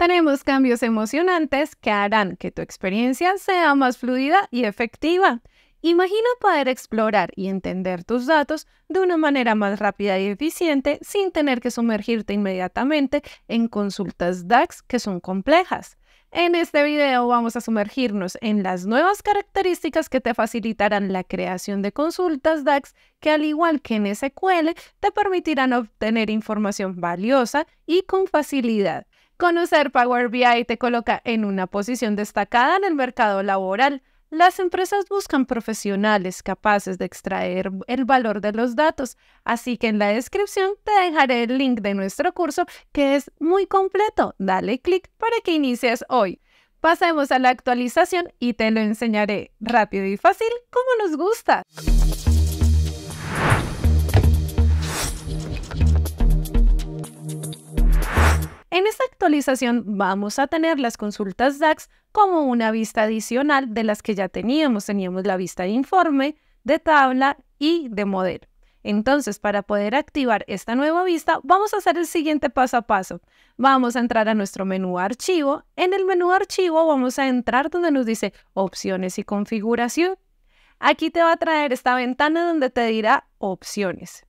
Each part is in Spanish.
tenemos cambios emocionantes que harán que tu experiencia sea más fluida y efectiva. Imagina poder explorar y entender tus datos de una manera más rápida y eficiente sin tener que sumergirte inmediatamente en consultas DAX que son complejas. En este video vamos a sumergirnos en las nuevas características que te facilitarán la creación de consultas DAX que al igual que en SQL te permitirán obtener información valiosa y con facilidad. Conocer Power BI te coloca en una posición destacada en el mercado laboral. Las empresas buscan profesionales capaces de extraer el valor de los datos, así que en la descripción te dejaré el link de nuestro curso que es muy completo. Dale clic para que inicies hoy. Pasemos a la actualización y te lo enseñaré rápido y fácil como nos gusta. actualización vamos a tener las consultas DAX como una vista adicional de las que ya teníamos. Teníamos la vista de informe, de tabla y de modelo. Entonces, para poder activar esta nueva vista, vamos a hacer el siguiente paso a paso. Vamos a entrar a nuestro menú archivo. En el menú archivo vamos a entrar donde nos dice opciones y configuración. Aquí te va a traer esta ventana donde te dirá opciones.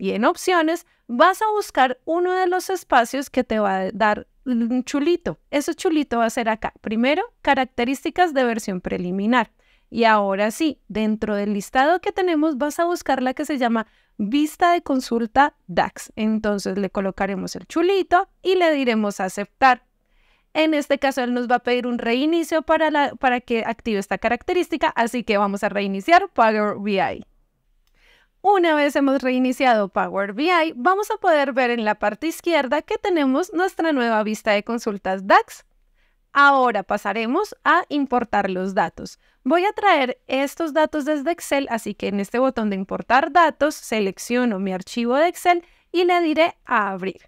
Y en opciones vas a buscar uno de los espacios que te va a dar un chulito. Eso chulito va a ser acá. Primero, características de versión preliminar. Y ahora sí, dentro del listado que tenemos vas a buscar la que se llama vista de consulta DAX. Entonces le colocaremos el chulito y le diremos aceptar. En este caso, él nos va a pedir un reinicio para, para que active esta característica, así que vamos a reiniciar Power BI. Una vez hemos reiniciado Power BI, vamos a poder ver en la parte izquierda que tenemos nuestra nueva vista de consultas DAX. Ahora pasaremos a importar los datos. Voy a traer estos datos desde Excel, así que en este botón de importar datos selecciono mi archivo de Excel y le diré a abrir.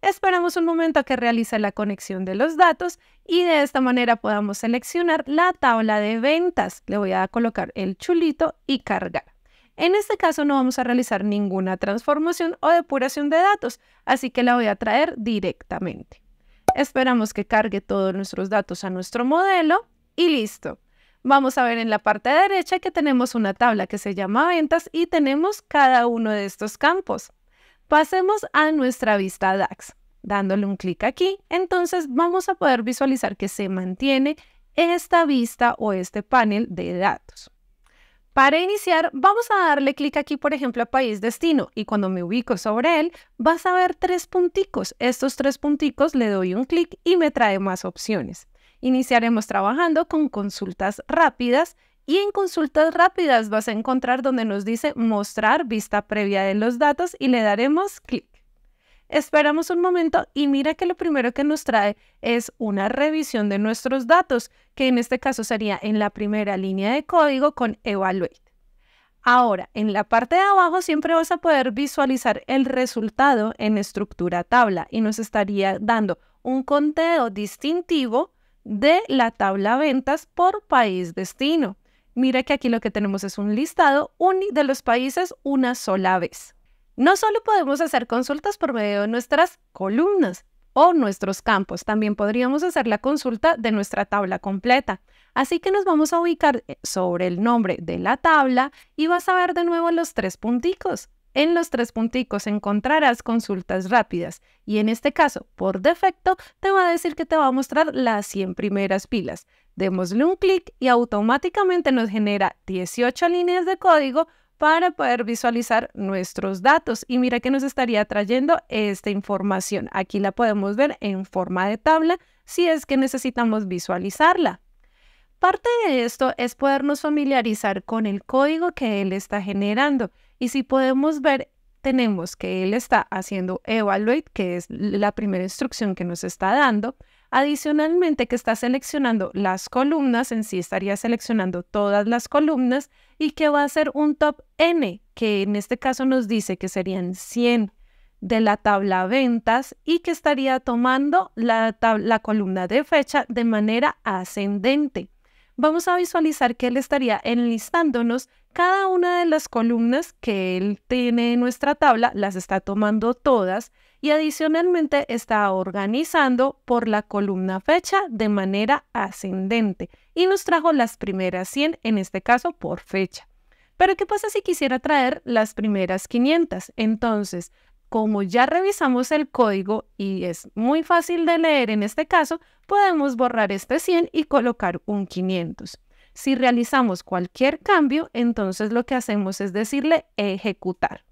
Esperamos un momento a que realice la conexión de los datos y de esta manera podamos seleccionar la tabla de ventas. Le voy a colocar el chulito y cargar. En este caso no vamos a realizar ninguna transformación o depuración de datos, así que la voy a traer directamente. Esperamos que cargue todos nuestros datos a nuestro modelo y listo. Vamos a ver en la parte derecha que tenemos una tabla que se llama ventas y tenemos cada uno de estos campos. Pasemos a nuestra vista DAX. Dándole un clic aquí, entonces vamos a poder visualizar que se mantiene esta vista o este panel de datos. Para iniciar, vamos a darle clic aquí, por ejemplo, a país destino y cuando me ubico sobre él, vas a ver tres punticos. Estos tres punticos le doy un clic y me trae más opciones. Iniciaremos trabajando con consultas rápidas y en consultas rápidas vas a encontrar donde nos dice mostrar vista previa de los datos y le daremos clic. Esperamos un momento y mira que lo primero que nos trae es una revisión de nuestros datos, que en este caso sería en la primera línea de código con evaluate. Ahora, en la parte de abajo siempre vas a poder visualizar el resultado en estructura tabla y nos estaría dando un conteo distintivo de la tabla ventas por país destino. Mira que aquí lo que tenemos es un listado de los países una sola vez. No solo podemos hacer consultas por medio de nuestras columnas o nuestros campos, también podríamos hacer la consulta de nuestra tabla completa. Así que nos vamos a ubicar eh, sobre el nombre de la tabla y vas a ver de nuevo los tres punticos. En los tres punticos encontrarás consultas rápidas y en este caso, por defecto, te va a decir que te va a mostrar las 100 primeras pilas. Démosle un clic y automáticamente nos genera 18 líneas de código para poder visualizar nuestros datos. Y mira que nos estaría trayendo esta información. Aquí la podemos ver en forma de tabla si es que necesitamos visualizarla. Parte de esto es podernos familiarizar con el código que él está generando. Y si podemos ver, tenemos que él está haciendo evaluate, que es la primera instrucción que nos está dando. Adicionalmente que está seleccionando las columnas, en sí estaría seleccionando todas las columnas y que va a ser un top n, que en este caso nos dice que serían 100 de la tabla ventas y que estaría tomando la, la columna de fecha de manera ascendente. Vamos a visualizar que él estaría enlistándonos cada una de las columnas que él tiene en nuestra tabla, las está tomando todas y adicionalmente está organizando por la columna fecha de manera ascendente y nos trajo las primeras 100, en este caso por fecha. Pero ¿qué pasa si quisiera traer las primeras 500? Entonces, como ya revisamos el código y es muy fácil de leer en este caso, podemos borrar este 100 y colocar un 500. Si realizamos cualquier cambio, entonces lo que hacemos es decirle ejecutar.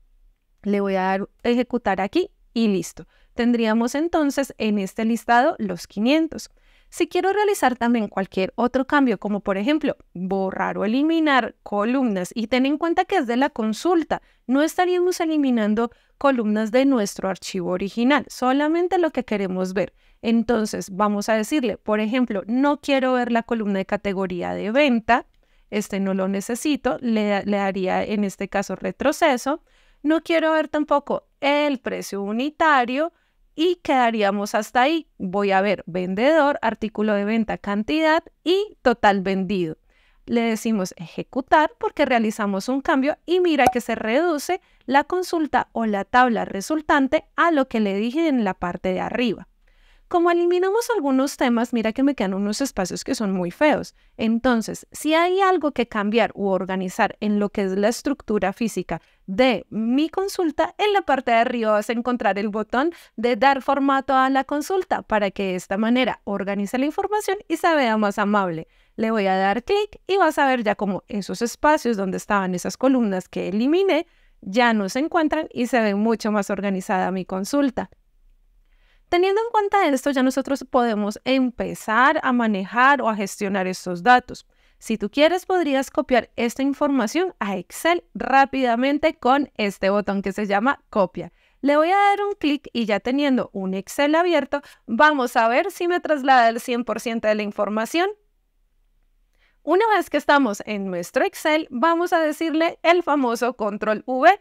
Le voy a dar ejecutar aquí y listo. Tendríamos entonces en este listado los 500. Si quiero realizar también cualquier otro cambio, como por ejemplo borrar o eliminar columnas, y ten en cuenta que es de la consulta, no estaríamos eliminando columnas de nuestro archivo original, solamente lo que queremos ver. Entonces vamos a decirle, por ejemplo, no quiero ver la columna de categoría de venta, este no lo necesito, le, haría daría en este caso retroceso, no quiero ver tampoco el precio unitario y quedaríamos hasta ahí. Voy a ver vendedor, artículo de venta, cantidad y total vendido. Le decimos ejecutar porque realizamos un cambio y mira que se reduce la consulta o la tabla resultante a lo que le dije en la parte de arriba. Como eliminamos algunos temas, mira que me quedan unos espacios que son muy feos. Entonces, si hay algo que cambiar u organizar en lo que es la estructura física de mi consulta, en la parte de arriba vas a encontrar el botón de dar formato a la consulta para que de esta manera organice la información y se vea más amable. Le voy a dar clic y vas a ver ya como esos espacios donde estaban esas columnas que eliminé ya no se encuentran y se ve mucho más organizada mi consulta. Teniendo en cuenta esto, ya nosotros podemos empezar a manejar o a gestionar estos datos. Si tú quieres, podrías copiar esta información a Excel rápidamente con este botón que se llama copia. Le voy a dar un clic y ya teniendo un Excel abierto, vamos a ver si me traslada el 100% de la información. Una vez que estamos en nuestro Excel, vamos a decirle el famoso control V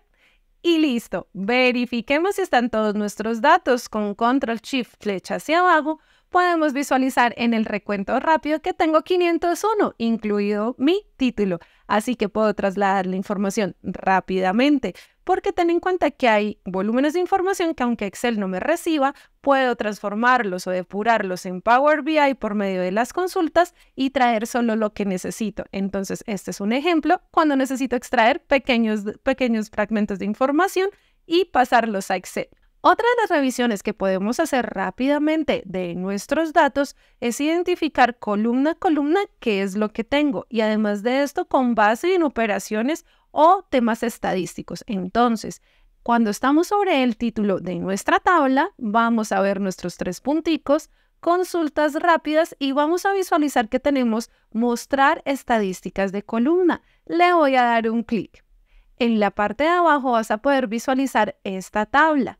y listo. Verifiquemos si están todos nuestros datos con Control Shift flecha hacia abajo podemos visualizar en el recuento rápido que tengo 501, incluido mi título. Así que puedo trasladar la información rápidamente, porque ten en cuenta que hay volúmenes de información que aunque Excel no me reciba, puedo transformarlos o depurarlos en Power BI por medio de las consultas y traer solo lo que necesito. Entonces, este es un ejemplo cuando necesito extraer pequeños, pequeños fragmentos de información y pasarlos a Excel. Otra de las revisiones que podemos hacer rápidamente de nuestros datos es identificar columna a columna qué es lo que tengo y además de esto con base en operaciones o temas estadísticos. Entonces, cuando estamos sobre el título de nuestra tabla, vamos a ver nuestros tres punticos, consultas rápidas y vamos a visualizar que tenemos mostrar estadísticas de columna. Le voy a dar un clic. En la parte de abajo vas a poder visualizar esta tabla.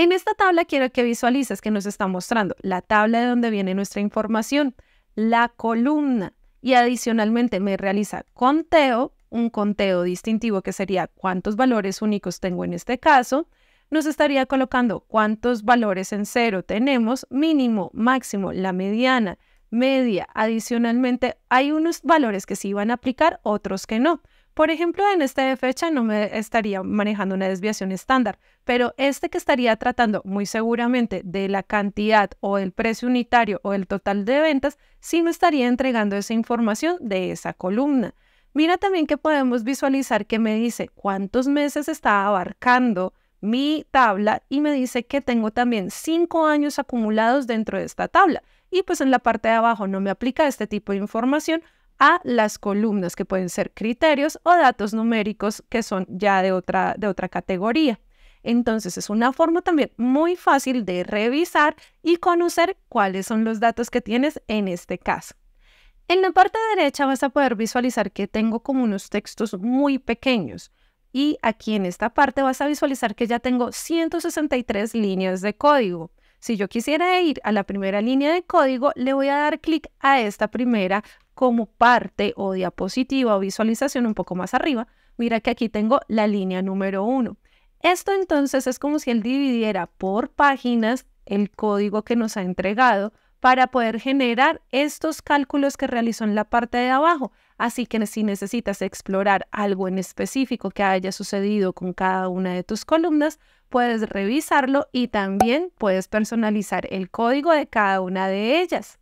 En esta tabla quiero que visualices que nos está mostrando la tabla de donde viene nuestra información, la columna y adicionalmente me realiza conteo, un conteo distintivo que sería cuántos valores únicos tengo en este caso, nos estaría colocando cuántos valores en cero tenemos, mínimo, máximo, la mediana, media. Adicionalmente, hay unos valores que sí van a aplicar, otros que no. Por ejemplo, en esta fecha no me estaría manejando una desviación estándar, pero este que estaría tratando muy seguramente de la cantidad o el precio unitario o el total de ventas, sí me estaría entregando esa información de esa columna. Mira también que podemos visualizar que me dice cuántos meses está abarcando mi tabla y me dice que tengo también cinco años acumulados dentro de esta tabla. Y pues en la parte de abajo no me aplica este tipo de información a las columnas, que pueden ser criterios o datos numéricos que son ya de otra, de otra categoría. Entonces es una forma también muy fácil de revisar y conocer cuáles son los datos que tienes en este caso. En la parte derecha vas a poder visualizar que tengo como unos textos muy pequeños y aquí en esta parte vas a visualizar que ya tengo 163 líneas de código. Si yo quisiera ir a la primera línea de código, le voy a dar clic a esta primera como parte o diapositiva o visualización un poco más arriba, mira que aquí tengo la línea número 1. Esto entonces es como si él dividiera por páginas el código que nos ha entregado para poder generar estos cálculos que realizó en la parte de abajo. Así que si necesitas explorar algo en específico que haya sucedido con cada una de tus columnas, puedes revisarlo y también puedes personalizar el código de cada una de ellas.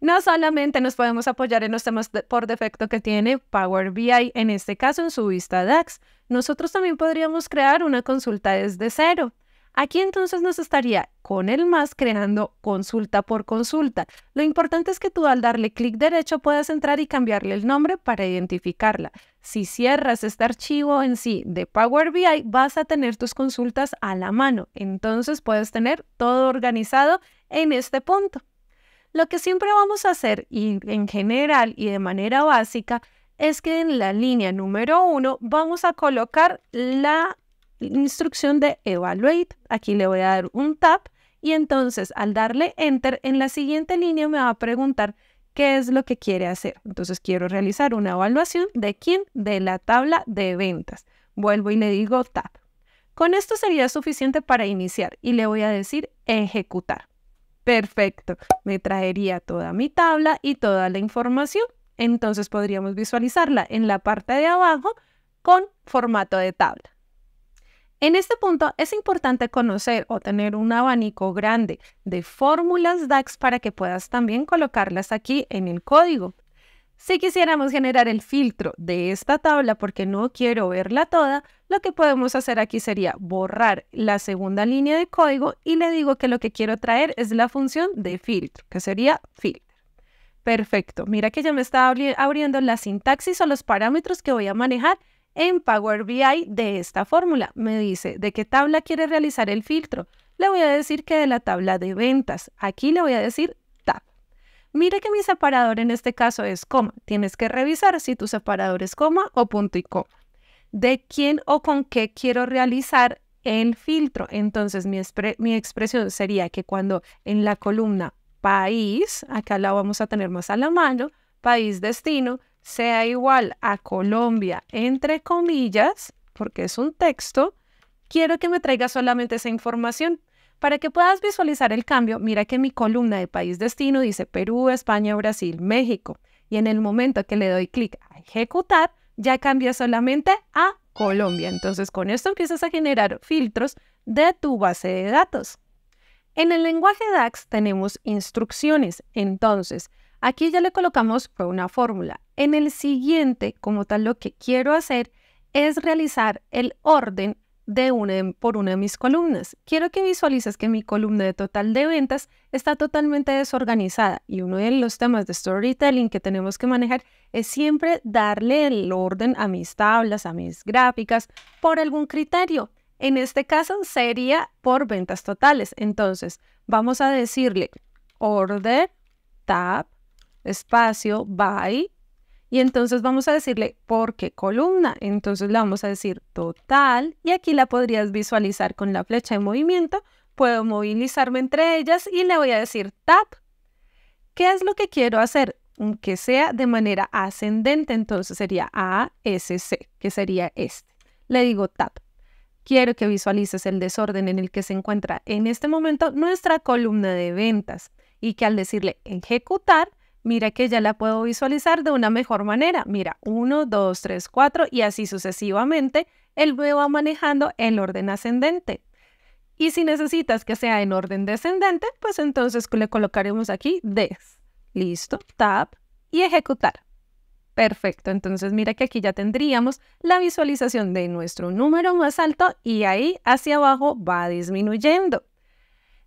No solamente nos podemos apoyar en los temas por defecto que tiene Power BI, en este caso en su vista DAX, nosotros también podríamos crear una consulta desde cero. Aquí entonces nos estaría con el más creando consulta por consulta. Lo importante es que tú al darle clic derecho puedas entrar y cambiarle el nombre para identificarla. Si cierras este archivo en sí de Power BI, vas a tener tus consultas a la mano. Entonces puedes tener todo organizado en este punto. Lo que siempre vamos a hacer, y en general y de manera básica, es que en la línea número 1 vamos a colocar la instrucción de evaluate. Aquí le voy a dar un Tab y entonces al darle enter en la siguiente línea me va a preguntar qué es lo que quiere hacer. Entonces quiero realizar una evaluación de quién, de la tabla de ventas. Vuelvo y le digo Tab. Con esto sería suficiente para iniciar y le voy a decir ejecutar. Perfecto. Me traería toda mi tabla y toda la información. Entonces podríamos visualizarla en la parte de abajo con formato de tabla. En este punto es importante conocer o tener un abanico grande de fórmulas DAX para que puedas también colocarlas aquí en el código. Si quisiéramos generar el filtro de esta tabla porque no quiero verla toda, lo que podemos hacer aquí sería borrar la segunda línea de código y le digo que lo que quiero traer es la función de filtro, que sería filter. Perfecto, mira que ya me está abriendo la sintaxis o los parámetros que voy a manejar en Power BI de esta fórmula. Me dice de qué tabla quiere realizar el filtro. Le voy a decir que de la tabla de ventas. Aquí le voy a decir tab. Mira que mi separador en este caso es coma. Tienes que revisar si tu separador es coma o punto y coma de quién o con qué quiero realizar el filtro. Entonces, mi, mi expresión sería que cuando en la columna país, acá la vamos a tener más a la mano, país destino, sea igual a Colombia, entre comillas, porque es un texto, quiero que me traiga solamente esa información. Para que puedas visualizar el cambio, mira que mi columna de país destino dice Perú, España, Brasil, México. Y en el momento que le doy clic a ejecutar, ya cambia solamente a Colombia. Entonces con esto empiezas a generar filtros de tu base de datos. En el lenguaje DAX tenemos instrucciones, entonces aquí ya le colocamos una fórmula. En el siguiente, como tal, lo que quiero hacer es realizar el orden de una, por una de mis columnas. Quiero que visualices que mi columna de total de ventas está totalmente desorganizada y uno de los temas de storytelling que tenemos que manejar es siempre darle el orden a mis tablas, a mis gráficas, por algún criterio. En este caso sería por ventas totales. Entonces, vamos a decirle order, tab, espacio, by, y entonces vamos a decirle por qué columna. Entonces la vamos a decir total y aquí la podrías visualizar con la flecha de movimiento. Puedo movilizarme entre ellas y le voy a decir tap. ¿Qué es lo que quiero hacer? Que sea de manera ascendente, entonces sería ASC, que sería este. Le digo tap. Quiero que visualices el desorden en el que se encuentra en este momento nuestra columna de ventas y que al decirle ejecutar, mira que ya la puedo visualizar de una mejor manera. Mira, 1, 2, 3, 4 y así sucesivamente, el nuevo va manejando el orden ascendente. Y si necesitas que sea en orden descendente, pues entonces le colocaremos aquí des. Listo, Tab y ejecutar. Perfecto, entonces mira que aquí ya tendríamos la visualización de nuestro número más alto y ahí hacia abajo va disminuyendo.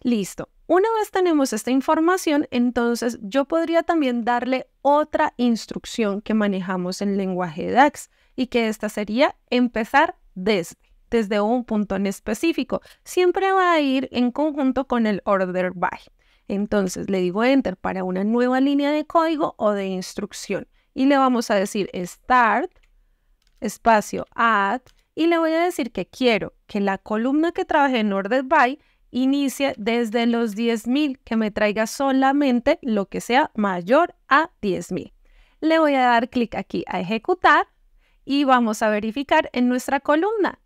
Listo, una vez tenemos esta información, entonces yo podría también darle otra instrucción que manejamos en lenguaje DAX y que esta sería empezar desde, desde un punto en específico. Siempre va a ir en conjunto con el order by. Entonces le digo enter para una nueva línea de código o de instrucción y le vamos a decir start espacio add y le voy a decir que quiero que la columna que trabaje en order by inicie desde los 10.000, que me traiga solamente lo que sea mayor a 10.000. Le voy a dar clic aquí a ejecutar y vamos a verificar en nuestra columna.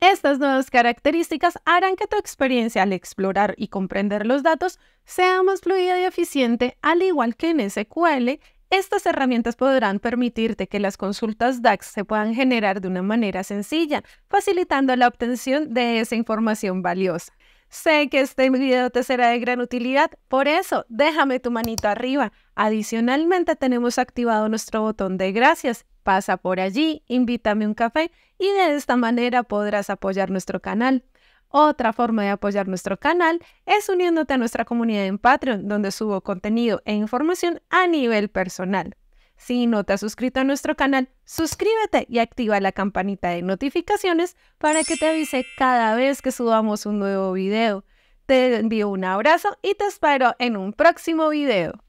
Estas nuevas características harán que tu experiencia al explorar y comprender los datos sea más fluida y eficiente, al igual que en SQL. Estas herramientas podrán permitirte que las consultas DAX se puedan generar de una manera sencilla, facilitando la obtención de esa información valiosa. Sé que este video te será de gran utilidad, por eso déjame tu manito arriba. Adicionalmente tenemos activado nuestro botón de gracias. Pasa por allí, invítame un café y de esta manera podrás apoyar nuestro canal. Otra forma de apoyar nuestro canal es uniéndote a nuestra comunidad en Patreon, donde subo contenido e información a nivel personal. Si no te has suscrito a nuestro canal, suscríbete y activa la campanita de notificaciones para que te avise cada vez que subamos un nuevo video. Te envío un abrazo y te espero en un próximo video.